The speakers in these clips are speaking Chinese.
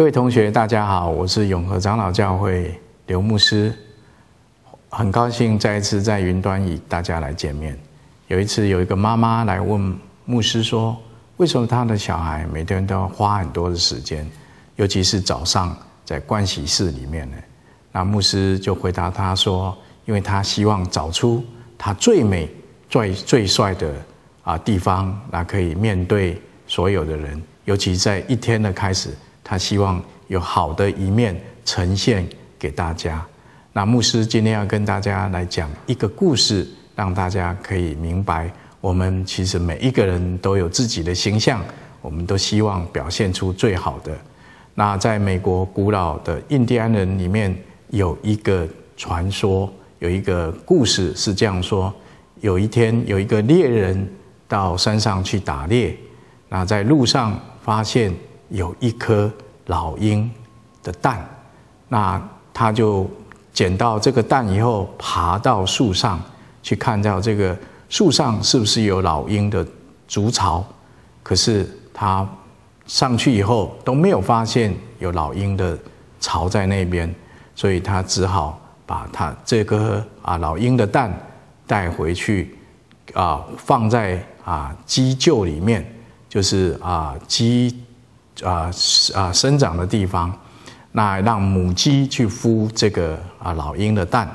各位同学，大家好，我是永和长老教会刘牧师，很高兴再一次在云端与大家来见面。有一次，有一个妈妈来问牧师说：“为什么他的小孩每天都要花很多的时间，尤其是早上在盥洗室里面呢？”那牧师就回答他说：“因为他希望找出他最美、最最帅的啊地方，那可以面对所有的人，尤其在一天的开始。”他希望有好的一面呈现给大家。那牧师今天要跟大家来讲一个故事，让大家可以明白，我们其实每一个人都有自己的形象，我们都希望表现出最好的。那在美国古老的印第安人里面，有一个传说，有一个故事是这样说：有一天，有一个猎人到山上去打猎，那在路上发现。有一颗老鹰的蛋，那他就捡到这个蛋以后，爬到树上去看到这个树上是不是有老鹰的竹巢？可是他上去以后都没有发现有老鹰的巢在那边，所以他只好把他这颗啊老鹰的蛋带回去啊放在啊鸡厩里面，就是啊鸡。啊，啊，生长的地方，那让母鸡去孵这个啊老鹰的蛋。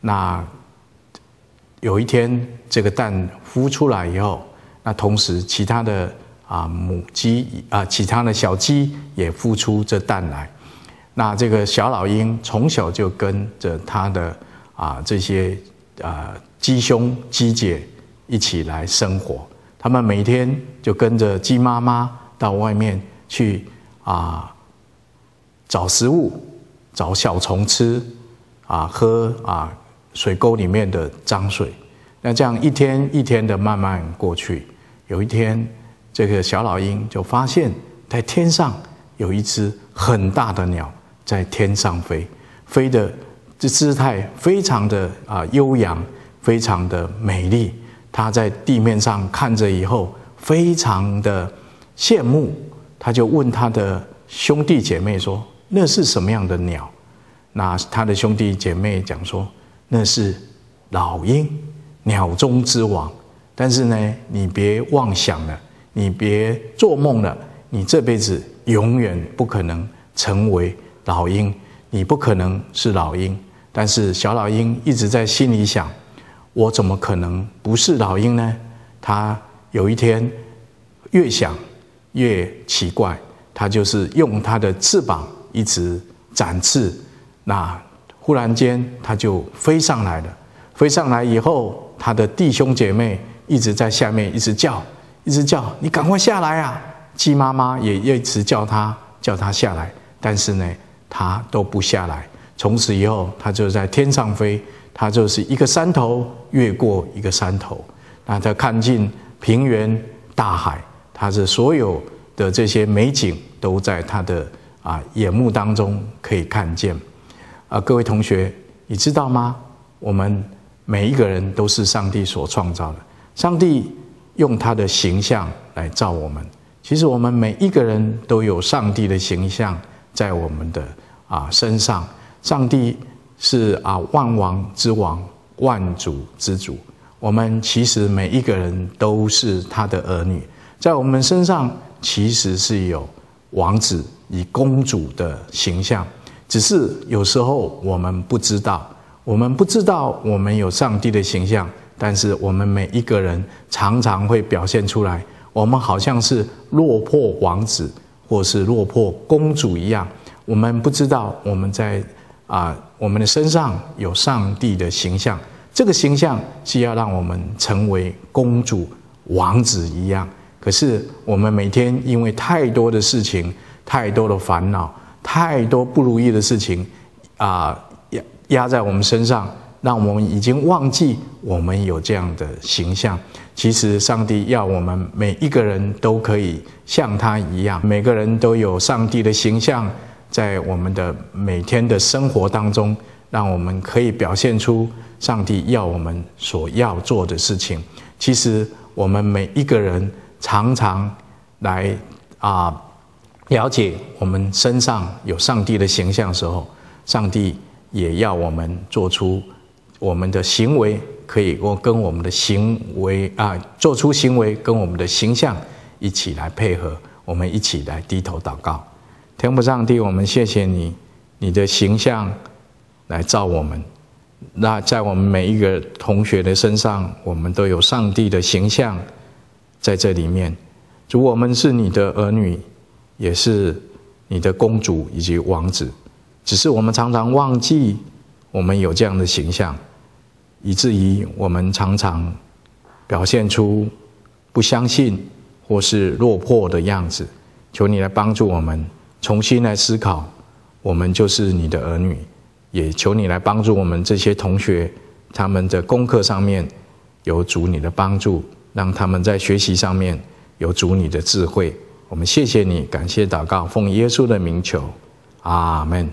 那有一天，这个蛋孵出来以后，那同时其他的啊母鸡啊，其他的小鸡也孵出这蛋来。那这个小老鹰从小就跟着他的啊这些啊鸡兄鸡姐一起来生活，他们每天就跟着鸡妈妈到外面。去啊，找食物，找小虫吃啊，喝啊，水沟里面的脏水。那这样一天一天的慢慢过去。有一天，这个小老鹰就发现，在天上有一只很大的鸟在天上飞，飞的这姿态非常的啊悠扬，非常的美丽。它在地面上看着以后，非常的羡慕。他就问他的兄弟姐妹说：“那是什么样的鸟？”那他的兄弟姐妹讲说：“那是老鹰，鸟中之王。”但是呢，你别妄想了，你别做梦了，你这辈子永远不可能成为老鹰，你不可能是老鹰。但是小老鹰一直在心里想：“我怎么可能不是老鹰呢？”他有一天越想。越奇怪，它就是用它的翅膀一直展翅，那忽然间它就飞上来了。飞上来以后，它的弟兄姐妹一直在下面一直叫，一直叫你赶快下来啊！鸡妈妈也一直叫它，叫它下来，但是呢，它都不下来。从此以后，它就在天上飞，它就是一个山头越过一个山头，那它看尽平原、大海。他是所有的这些美景都在他的啊眼目当中可以看见，啊，各位同学，你知道吗？我们每一个人都是上帝所创造的，上帝用他的形象来造我们。其实我们每一个人都有上帝的形象在我们的啊身上。上帝是啊万王之王，万主之主。我们其实每一个人都是他的儿女。在我们身上其实是有王子与公主的形象，只是有时候我们不知道，我们不知道我们有上帝的形象。但是我们每一个人常常会表现出来，我们好像是落魄王子或是落魄公主一样。我们不知道我们在啊我们的身上有上帝的形象，这个形象是要让我们成为公主王子一样。可是我们每天因为太多的事情、太多的烦恼、太多不如意的事情，啊，压压在我们身上，让我们已经忘记我们有这样的形象。其实，上帝要我们每一个人都可以像他一样，每个人都有上帝的形象，在我们的每天的生活当中，让我们可以表现出上帝要我们所要做的事情。其实，我们每一个人。常常来啊，了解我们身上有上帝的形象的时候，上帝也要我们做出我们的行为，可以我跟我们的行为啊，做出行为跟我们的形象一起来配合，我们一起来低头祷告。天父上帝，我们谢谢你，你的形象来照我们，那在我们每一个同学的身上，我们都有上帝的形象。在这里面，主，我们是你的儿女，也是你的公主以及王子。只是我们常常忘记我们有这样的形象，以至于我们常常表现出不相信或是落魄的样子。求你来帮助我们重新来思考，我们就是你的儿女。也求你来帮助我们这些同学，他们的功课上面有主你的帮助。让他们在学习上面有主你的智慧。我们谢谢你，感谢祷告，奉耶稣的名求，阿门。